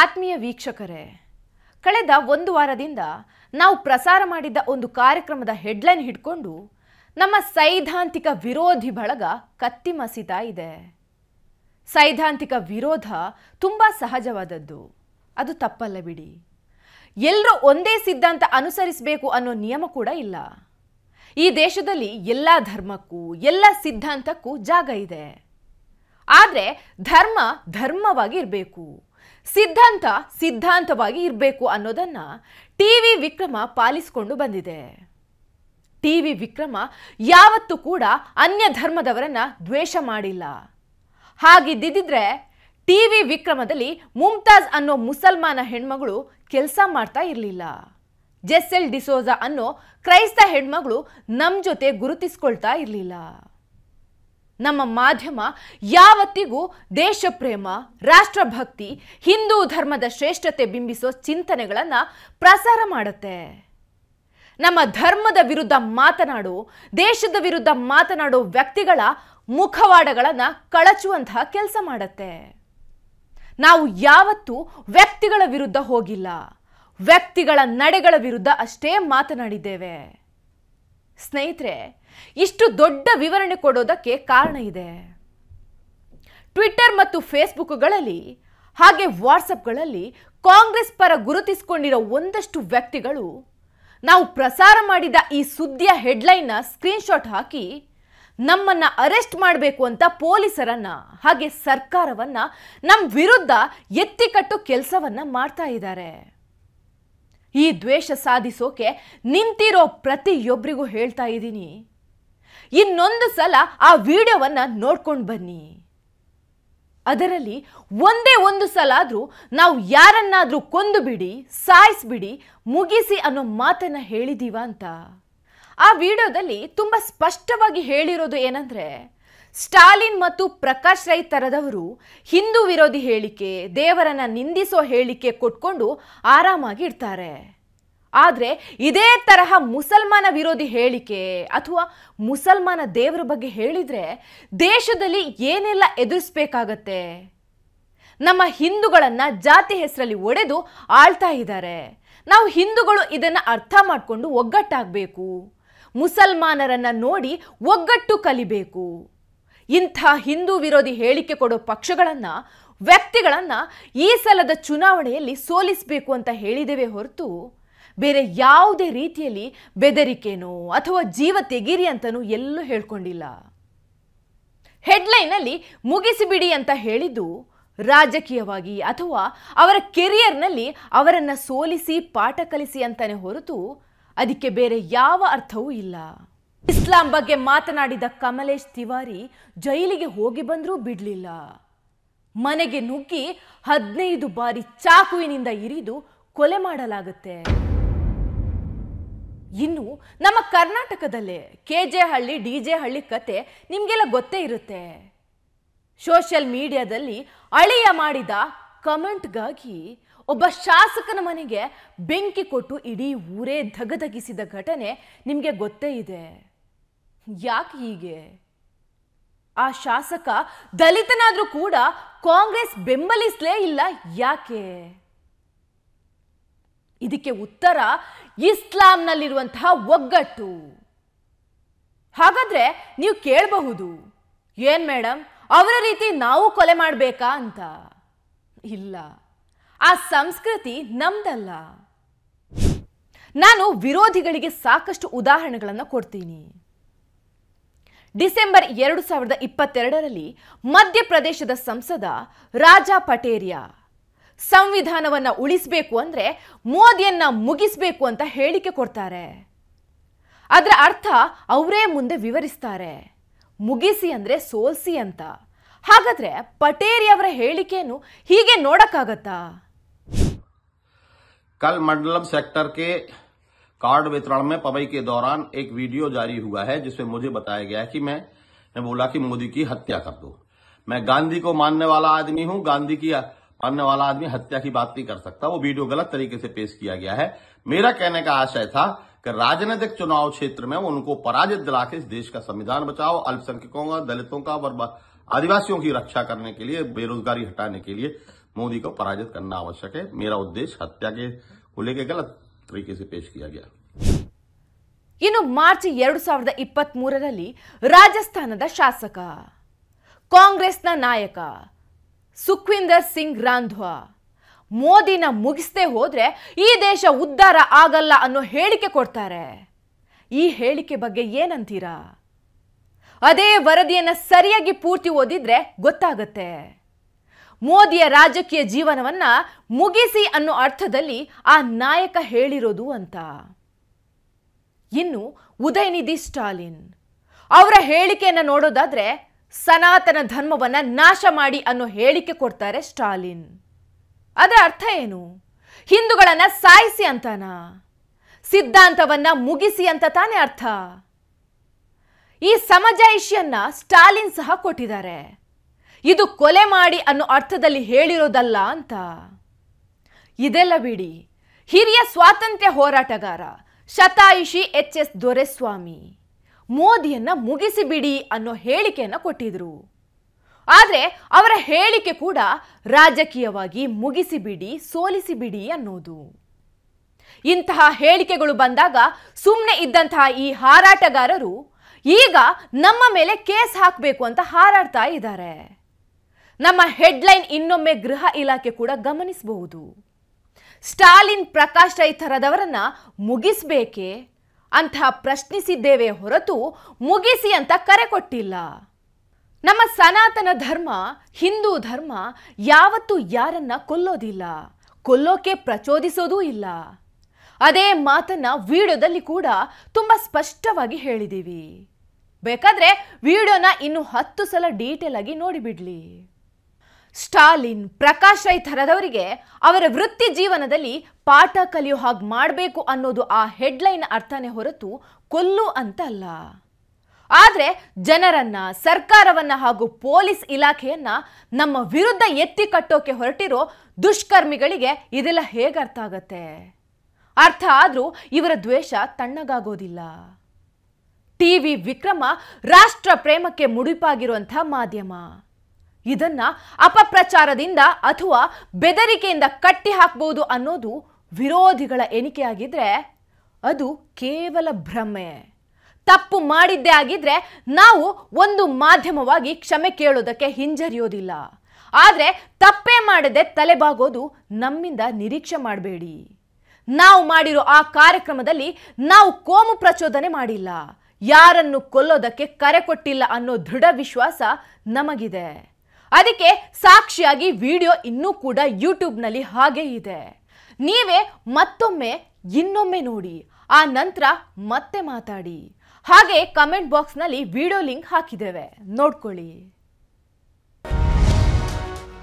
ಆತ್ಮೀಯ ವೀಕ್ಷಕರೇ ಕಳೆದ ಒಂದು ವಾರದಿಂದ ನಾವು ಪ್ರಸಾರ ಮಾಡಿದ್ದ ಒಂದು ಕಾರ್ಯಕ್ರಮದ ಹೆಡ್ಲೈನ್ ಹಿಡ್ಕೊಂಡು ನಮ್ಮ ಸೈದ್ಧಾಂತಿಕ ವಿರೋಧಿ ಬಳಗ ಕತ್ತಿ ಇದೆ ಸೈದ್ಧಾಂತಿಕ ವಿರೋಧ ತುಂಬ ಸಹಜವಾದದ್ದು ಅದು ತಪ್ಪಲ್ಲ ಬಿಡಿ ಎಲ್ಲರೂ ಒಂದೇ ಸಿದ್ಧಾಂತ ಅನುಸರಿಸಬೇಕು ಅನ್ನೋ ನಿಯಮ ಕೂಡ ಇಲ್ಲ ಈ ದೇಶದಲ್ಲಿ ಎಲ್ಲ ಧರ್ಮಕ್ಕೂ ಎಲ್ಲ ಸಿದ್ಧಾಂತಕ್ಕೂ ಜಾಗ ಇದೆ ಆದರೆ ಧರ್ಮ ಧರ್ಮವಾಗಿ ಇರಬೇಕು ಸಿದ್ಧಾಂತ ಸಿದ್ಧಾಂತವಾಗಿ ಇರಬೇಕು ಅನ್ನೋದನ್ನು ಟಿ ವಿ ವಿಕ್ರಮ ಪಾಲಿಸಿಕೊಂಡು ಬಂದಿದೆ ಟಿ ವಿ ವಿಕ್ರಮ ಯಾವತ್ತೂ ಕೂಡ ಅನ್ಯ ಧರ್ಮದವರನ್ನ ದ್ವೇಷ ಮಾಡಿಲ್ಲ ಹಾಗಿದ್ದಿದ್ರೆ ಟಿ ವಿ ವಿಕ್ರಮದಲ್ಲಿ ಮುಮ್ತಾಜ್ ಅನ್ನೋ ಮುಸಲ್ಮಾನ ಹೆಣ್ಮಗಳು ಕೆಲಸ ಮಾಡ್ತಾ ಇರಲಿಲ್ಲ ಜೆಸ್ಸೆಲ್ ಡಿಸೋಜಾ ಅನ್ನೋ ಕ್ರೈಸ್ತ ಹೆಣ್ಮಗಳು ನಮ್ಮ ಜೊತೆ ಗುರುತಿಸ್ಕೊಳ್ತಾ ಇರಲಿಲ್ಲ ನಮ್ಮ ಮಾಧ್ಯಮ ಯಾವತ್ತಿಗೂ ದೇಶಪ್ರೇಮ ರಾಷ್ಟ್ರಭಕ್ತಿ ಹಿಂದೂ ಧರ್ಮದ ಶ್ರೇಷ್ಠತೆ ಬಿಂಬಿಸೋ ಚಿಂತನೆಗಳನ್ನು ಪ್ರಸಾರ ಮಾಡುತ್ತೆ ನಮ್ಮ ಧರ್ಮದ ವಿರುದ್ಧ ಮಾತನಾಡೋ ದೇಶದ ವಿರುದ್ಧ ಮಾತನಾಡೋ ವ್ಯಕ್ತಿಗಳ ಮುಖವಾಡಗಳನ್ನು ಕಳಚುವಂತಹ ಕೆಲಸ ಮಾಡುತ್ತೆ ನಾವು ಯಾವತ್ತೂ ವ್ಯಕ್ತಿಗಳ ವಿರುದ್ಧ ಹೋಗಿಲ್ಲ ವ್ಯಕ್ತಿಗಳ ನಡೆಗಳ ವಿರುದ್ಧ ಅಷ್ಟೇ ಮಾತನಾಡಿದ್ದೇವೆ ಸ್ನೇಹಿತರೆ ಇಷ್ಟು ದೊಡ್ಡ ವಿವರಣೆ ಕೊಡೋದಕ್ಕೆ ಕಾರಣ ಇದೆ ಟ್ವಿಟರ್ ಮತ್ತು ಫೇಸ್ಬುಕ್ಗಳಲ್ಲಿ ಹಾಗೆ ವಾಟ್ಸಪ್ಗಳಲ್ಲಿ ಕಾಂಗ್ರೆಸ್ ಪರ ಗುರುತಿಸಿಕೊಂಡಿರೋ ಒಂದಷ್ಟು ವ್ಯಕ್ತಿಗಳು ನಾವು ಪ್ರಸಾರ ಮಾಡಿದ ಈ ಸುದ್ದಿಯ ಹೆಡ್ಲೈನ್ನ ಸ್ಕ್ರೀನ್ಶಾಟ್ ಹಾಕಿ ನಮ್ಮನ್ನು ಅರೆಸ್ಟ್ ಮಾಡಬೇಕು ಅಂತ ಪೊಲೀಸರನ್ನು ಹಾಗೆ ಸರ್ಕಾರವನ್ನು ನಮ್ಮ ವಿರುದ್ಧ ಎತ್ತಿಕಟ್ಟು ಕೆಲಸವನ್ನು ಮಾಡ್ತಾ ಇದ್ದಾರೆ ಈ ದ್ವೇಷ ಸಾಧಿಸೋಕೆ ನಿಂತಿರೋ ಪ್ರತಿಯೊಬ್ಬರಿಗೂ ಹೇಳ್ತಾ ಇದ್ದೀನಿ ಇನ್ನೊಂದು ಸಲ ಆ ವಿಡಿಯೋವನ್ನು ನೋಡ್ಕೊಂಡು ಬನ್ನಿ ಅದರಲ್ಲಿ ಒಂದೇ ಒಂದು ಸಲ ಆದರೂ ನಾವು ಯಾರನ್ನಾದರೂ ಕೊಂದು ಬಿಡಿ ಸಾಯಿಸ್ಬಿಡಿ ಮುಗಿಸಿ ಅನ್ನೋ ಮಾತನ್ನು ಹೇಳಿದ್ದೀವಾ ಅಂತ ಆ ವಿಡಿಯೋದಲ್ಲಿ ತುಂಬ ಸ್ಪಷ್ಟವಾಗಿ ಹೇಳಿರೋದು ಏನಂದರೆ ಸ್ಟಾಲಿನ್ ಮತ್ತು ಪ್ರಕಾಶ್ ರೈ ತರದವರು ಹಿಂದೂ ವಿರೋಧಿ ಹೇಳಿಕೆ ದೇವರನ್ನ ನಿಂದಿಸೋ ಹೇಳಿಕೆ ಕೊಟ್ಕೊಂಡು ಆರಾಮಾಗಿ ಇರ್ತಾರೆ ಆದರೆ ಇದೇ ತರಹ ಮುಸಲ್ಮಾನ ವಿರೋಧಿ ಹೇಳಿಕೆ ಅಥವಾ ಮುಸಲ್ಮಾನ ದೇವರ ಬಗ್ಗೆ ಹೇಳಿದರೆ ದೇಶದಲ್ಲಿ ಏನೆಲ್ಲ ಎದುರಿಸ್ಬೇಕಾಗತ್ತೆ ನಮ್ಮ ಹಿಂದೂಗಳನ್ನು ಜಾತಿ ಹೆಸರಲ್ಲಿ ಒಡೆದು ಆಳ್ತಾ ಇದ್ದಾರೆ ನಾವು ಹಿಂದೂಗಳು ಇದನ್ನು ಅರ್ಥ ಮಾಡಿಕೊಂಡು ಒಗ್ಗಟ್ಟಾಗಬೇಕು ಮುಸಲ್ಮಾನರನ್ನು ನೋಡಿ ಒಗ್ಗಟ್ಟು ಕಲಿಬೇಕು ಇಂಥ ಹಿಂದೂ ವಿರೋಧಿ ಹೇಳಿಕೆ ಕೊಡೋ ಪಕ್ಷಗಳನ್ನು ವ್ಯಕ್ತಿಗಳನ್ನು ಈ ಸಲದ ಚುನಾವಣೆಯಲ್ಲಿ ಸೋಲಿಸಬೇಕು ಅಂತ ಹೇಳಿದ್ದೇವೆ ಹೊರತು ಬೇರೆ ಯಾವುದೇ ರೀತಿಯಲ್ಲಿ ಬೆದರಿಕೆನೋ ಅಥವಾ ಜೀವ ತೆಗೀರಿ ಅಂತನೂ ಎಲ್ಲೂ ಹೇಳ್ಕೊಂಡಿಲ್ಲ ಹೆಡ್ಲೈನಲ್ಲಿ ಮುಗಿಸಿಬಿಡಿ ಅಂತ ಹೇಳಿದ್ದು ರಾಜಕೀಯವಾಗಿ ಅಥವಾ ಅವರ ಕೆರಿಯರ್ನಲ್ಲಿ ಅವರನ್ನು ಸೋಲಿಸಿ ಪಾಠ ಕಲಿಸಿ ಅಂತಲೇ ಹೊರತು ಅದಕ್ಕೆ ಬೇರೆ ಯಾವ ಅರ್ಥವೂ ಇಲ್ಲ ಇಸ್ಲಾಂ ಬಗ್ಗೆ ಮಾತನಾಡಿದ ಕಮಲೇಶ್ ತಿವಾರಿ ಜೈಲಿಗೆ ಹೋಗಿ ಬಂದರೂ ಬಿಡಲಿಲ್ಲ ಮನೆಗೆ ನುಗ್ಗಿ ಹದಿನೈದು ಬಾರಿ ಚಾಕುವಿನಿಂದ ಇರಿದು ಕೊಲೆ ಮಾಡಲಾಗುತ್ತೆ ಇನ್ನು ನಮ್ಮ ಕರ್ನಾಟಕದಲ್ಲೇ ಕೆ ಜೆ ಹಳ್ಳಿ ಡಿ ಜೆ ಹಳ್ಳಿ ಕತೆ ನಿಮಗೆಲ್ಲ ಗೊತ್ತೇ ಇರುತ್ತೆ ಸೋಷಿಯಲ್ ಮೀಡಿಯಾದಲ್ಲಿ ಅಳಿಯ ಮಾಡಿದ ಕಮೆಂಟ್ಗಾಗಿ ಒಬ್ಬ ಶಾಸಕನ ಮನೆಗೆ ಬೆಂಕಿ ಕೊಟ್ಟು ಇಡೀ ಊರೇ ಧಗಧಗಿಸಿದ ಘಟನೆ ನಿಮಗೆ ಗೊತ್ತೇ ಇದೆ ಯಾಕೆ ಹೀಗೆ ಆ ಶಾಸಕ ದಲಿತನಾದ್ರೂ ಕೂಡ ಕಾಂಗ್ರೆಸ್ ಬೆಂಬಲಿಸಲೇ ಇಲ್ಲ ಯಾಕೆ ಇದಕ್ಕೆ ಉತ್ತರ ಇಸ್ಲಾಂನಲ್ಲಿರುವಂತಹ ಒಗ್ಗಟ್ಟು ಹಾಗಾದ್ರೆ ನೀವು ಕೇಳಬಹುದು ಏನ್ ಮೇಡಮ್ ಅವರ ರೀತಿ ನಾವು ಕೊಲೆ ಮಾಡಬೇಕಾ ಅಂತ ಇಲ್ಲ ಆ ಸಂಸ್ಕೃತಿ ನಮ್ದಲ್ಲ ನಾನು ವಿರೋಧಿಗಳಿಗೆ ಸಾಕಷ್ಟು ಉದಾಹರಣೆಗಳನ್ನು ಕೊಡ್ತೀನಿ ಡಿಸೆಂಬರ್ ಎರಡು ಸಾವಿರದ ಇಪ್ಪತ್ತೆರಡರಲ್ಲಿ ಮಧ್ಯಪ್ರದೇಶದ ಸಂಸದ ರಾಜಾ ಪಟೇರಿಯಾ ಸಂವಿಧಾನವನ್ನು ಉಳಿಸಬೇಕು ಅಂದರೆ ಮೋದಿಯನ್ನ ಮುಗಿಸಬೇಕು ಅಂತ ಹೇಳಿಕೆ ಕೊಡ್ತಾರೆ ಅದರ ಅರ್ಥ ಅವರೇ ಮುಂದೆ ವಿವರಿಸ್ತಾರೆ ಮುಗಿಸಿ ಅಂದರೆ ಸೋಲ್ಸಿ ಅಂತ ಹಾಗಾದರೆ ಪಟೇರಿ ಅವರ ಹೇಳಿಕೆಯನ್ನು ಹೀಗೆ ನೋಡೋಕ್ಕಾಗತ್ತಾ ಕಲ್ ಮಂಡಲಂ ಸೆಕ್ಟರ್ कार्ड वितरण में पवई के दौरान एक वीडियो जारी हुआ है जिसमें मुझे बताया गया कि मैं ने बोला कि मोदी की हत्या कर दो मैं गांधी को मानने वाला आदमी हूं गांधी की मानने वाला आदमी हत्या की बात नहीं कर सकता वो वीडियो गलत तरीके से पेश किया गया है मेरा कहने का आशय था कि राजनीतिक चुनाव क्षेत्र में उनको पराजित दिला के इस देश का संविधान बचाओ अल्पसंख्यकों का दलितों का और आदिवासियों की रक्षा करने के लिए बेरोजगारी हटाने के लिए मोदी को पराजित करना आवश्यक है मेरा उद्देश्य हत्या के को लेकर गलत ತರೀಕೆ ಇನ್ನು ಮಾರ್ಚ್ ಎರಡು ಸಾವಿರದ ಇಪ್ಪತ್ತ್ ಮೂರರಲ್ಲಿ ರಾಜಸ್ಥಾನದ ಶಾಸಕ ಕಾಂಗ್ರೆಸ್ನ ನಾಯಕ ಸುಖ್ವಿಂದರ್ ಸಿಂಗ್ ರಾಂಧ್ವಾ ಮೋದಿನ ಮುಗಿಸದೆ ಹೋದರೆ ಈ ದೇಶ ಉದ್ಧಾರ ಆಗಲ್ಲ ಅನ್ನೋ ಹೇಳಿಕೆ ಕೊಡ್ತಾರೆ ಈ ಹೇಳಿಕೆ ಬಗ್ಗೆ ಏನಂತೀರಾ ಅದೇ ವರದಿಯನ್ನು ಸರಿಯಾಗಿ ಪೂರ್ತಿ ಓದಿದ್ರೆ ಗೊತ್ತಾಗತ್ತೆ ಮೋದಿಯ ರಾಜಕೀಯ ಜೀವನವನ್ನ ಮುಗಿಸಿ ಅನ್ನೋ ಅರ್ಥದಲ್ಲಿ ಆ ನಾಯಕ ಹೇಳಿರೋದು ಅಂತ ಇನ್ನು ಉದಯನಿಧಿ ಸ್ಟಾಲಿನ್ ಅವರ ಹೇಳಿಕೆಯನ್ನು ನೋಡೋದಾದ್ರೆ ಸನಾತನ ಧರ್ಮವನ್ನು ನಾಶ ಮಾಡಿ ಅನ್ನೋ ಹೇಳಿಕೆ ಕೊಡ್ತಾರೆ ಸ್ಟಾಲಿನ್ ಅದರ ಅರ್ಥ ಏನು ಹಿಂದೂಗಳನ್ನ ಸಾಯಿಸಿ ಅಂತಾನ ಸಿದ್ಧಾಂತವನ್ನ ಮುಗಿಸಿ ಅಂತ ತಾನೇ ಅರ್ಥ ಈ ಸಮಜೈಷಿಯನ್ನ ಸ್ಟಾಲಿನ್ ಸಹ ಕೊಟ್ಟಿದ್ದಾರೆ ಇದು ಕೊಲೆ ಮಾಡಿ ಅನ್ನೋ ಅರ್ಥದಲ್ಲಿ ಹೇಳಿರೋದಲ್ಲ ಅಂತ ಇದೆಲ್ಲ ಬಿಡಿ ಹಿರಿಯ ಸ್ವಾತಂತ್ರ್ಯ ಹೋರಾಟಗಾರ ಶತಾಯುಷಿ ಎಚ್ ಎಸ್ ದೊರೆಸ್ವಾಮಿ ಮೋದಿಯನ್ನ ಮುಗಿಸಿಬಿಡಿ ಅನ್ನೋ ಹೇಳಿಕೆಯನ್ನು ಕೊಟ್ಟಿದ್ರು ಆದರೆ ಅವರ ಹೇಳಿಕೆ ಕೂಡ ರಾಜಕೀಯವಾಗಿ ಮುಗಿಸಿಬಿಡಿ ಸೋಲಿಸಿಬಿಡಿ ಅನ್ನೋದು ಇಂತಹ ಹೇಳಿಕೆಗಳು ಬಂದಾಗ ಸುಮ್ಮನೆ ಇದ್ದಂತಹ ಈ ಹಾರಾಟಗಾರರು ಈಗ ನಮ್ಮ ಮೇಲೆ ಕೇಸ್ ಹಾಕಬೇಕು ಅಂತ ಹಾರಾಡ್ತಾ ಇದ್ದಾರೆ ನಮ್ಮ ಹೆಡ್ಲೈನ್ ಇನ್ನೊಮ್ಮೆ ಗೃಹ ಇಲಾಖೆ ಕೂಡ ಗಮನಿಸಬಹುದು ಸ್ಟಾಲಿನ್ ಪ್ರಕಾಶ್ ರೈ ಥರದವರನ್ನ ಮುಗಿಸಬೇಕೆ ಅಂತ ಪ್ರಶ್ನಿಸಿದ್ದೇವೆ ಹೊರತು ಮುಗಿಸಿ ಅಂತ ಕರೆ ಕೊಟ್ಟಿಲ್ಲ ನಮ್ಮ ಸನಾತನ ಧರ್ಮ ಹಿಂದೂ ಧರ್ಮ ಯಾವತ್ತೂ ಯಾರನ್ನ ಕೊಲ್ಲೋದಿಲ್ಲ ಕೊಲ್ಲೋಕೆ ಪ್ರಚೋದಿಸೋದೂ ಇಲ್ಲ ಅದೇ ಮಾತನ್ನ ವಿಡಿಯೋದಲ್ಲಿ ಕೂಡ ತುಂಬ ಸ್ಪಷ್ಟವಾಗಿ ಹೇಳಿದ್ದೀವಿ ಬೇಕಾದ್ರೆ ವಿಡಿಯೋನ ಇನ್ನು ಹತ್ತು ಸಲ ಡೀಟೇಲ್ ಆಗಿ ನೋಡಿಬಿಡ್ಲಿ ಸ್ಟಾಲಿನ್ ಪ್ರಕಾಶ್ ರೈ ಥರದವರಿಗೆ ಅವರ ವೃತ್ತಿ ಜೀವನದಲ್ಲಿ ಪಾಠ ಕಲಿಯೋ ಹಾಗೆ ಮಾಡಬೇಕು ಅನ್ನೋದು ಆ ಹೆಡ್ಲೈನ್ ಅರ್ಥನೇ ಹೊರತು ಕೊಲ್ಲು ಅಂತ ಅಲ್ಲ ಆದರೆ ಜನರನ್ನ ಸರ್ಕಾರವನ್ನ ಹಾಗೂ ಪೊಲೀಸ್ ಇಲಾಖೆಯನ್ನ ನಮ್ಮ ವಿರುದ್ಧ ಎತ್ತಿ ಕಟ್ಟೋಕೆ ಹೊರಟಿರೋ ದುಷ್ಕರ್ಮಿಗಳಿಗೆ ಇದೆಲ್ಲ ಹೇಗೆ ಅರ್ಥ ಆಗತ್ತೆ ಅರ್ಥ ಆದರೂ ಇವರ ದ್ವೇಷ ತಣ್ಣಗಾಗೋದಿಲ್ಲ ಟಿ ವಿ ವಿಕ್ರಮ ರಾಷ್ಟ್ರ ಪ್ರೇಮಕ್ಕೆ ಮುಡಿಪಾಗಿರುವಂಥ ಮಾಧ್ಯಮ ಇದನ್ನ ಅಪಪ್ರಚಾರದಿಂದ ಅಥವಾ ಬೆದರಿಕೆಯಿಂದ ಕಟ್ಟಿ ಹಾಕ್ಬೋದು ಅನ್ನೋದು ವಿರೋಧಿಗಳ ಎಣಿಕೆಯಾಗಿದ್ರೆ ಅದು ಕೇವಲ ಭ್ರಮೆ ತಪ್ಪು ಮಾಡಿದ್ದೇ ಆಗಿದ್ರೆ ನಾವು ಒಂದು ಮಾಧ್ಯಮವಾಗಿ ಕ್ಷಮೆ ಕೇಳೋದಕ್ಕೆ ಹಿಂಜರಿಯೋದಿಲ್ಲ ಆದರೆ ತಪ್ಪೇ ಮಾಡದೆ ತಲೆಬಾಗೋದು ನಮ್ಮಿಂದ ನಿರೀಕ್ಷೆ ಮಾಡಬೇಡಿ ನಾವು ಮಾಡಿರೋ ಆ ಕಾರ್ಯಕ್ರಮದಲ್ಲಿ ನಾವು ಕೋಮು ಪ್ರಚೋದನೆ ಮಾಡಿಲ್ಲ ಯಾರನ್ನು ಕೊಲ್ಲೋದಕ್ಕೆ ಕರೆ ಕೊಟ್ಟಿಲ್ಲ ಅನ್ನೋ ದೃಢ ವಿಶ್ವಾಸ ನಮಗಿದೆ ಅದಕ್ಕೆ ಸಾಕ್ಷಿಯಾಗಿ ವಿಡಿಯೋ ಇನ್ನೂ ಕೂಡ ಯೂಟ್ಯೂಬ್ನಲ್ಲಿ ಹಾಗೆ ಇದೆ ನೀವೇ ಮತ್ತೊಮ್ಮೆ ಇನ್ನೊಮ್ಮೆ ನೋಡಿ ಆ ನಂತರ ಮತ್ತೆ ಮಾತಾಡಿ ಹಾಗೆ ಕಮೆಂಟ್ ಬಾಕ್ಸ್ನಲ್ಲಿ ವಿಡಿಯೋ ಲಿಂಕ್ ಹಾಕಿದ್ದೇವೆ ನೋಡ್ಕೊಳ್ಳಿ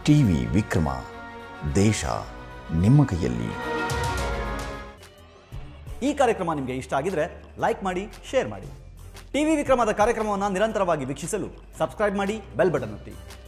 ಟಿವಿ ವಿಕ್ರಮ ದೇಶ ನಿಮ್ಮ ಕೈಯಲ್ಲಿ ಈ ಕಾರ್ಯಕ್ರಮ ನಿಮಗೆ ಇಷ್ಟ ಆಗಿದ್ರೆ ಲೈಕ್ ಮಾಡಿ ಶೇರ್ ಮಾಡಿ ಟಿವಿ ವಿಕ್ರಮದ ಕಾರ್ಯಕ್ರಮವನ್ನು ನಿರಂತರವಾಗಿ ವೀಕ್ಷಿಸಲು ಸಬ್ಸ್ಕ್ರೈಬ್ ಮಾಡಿ ಬೆಲ್ ಬಟನ್ ಒತ್ತಿ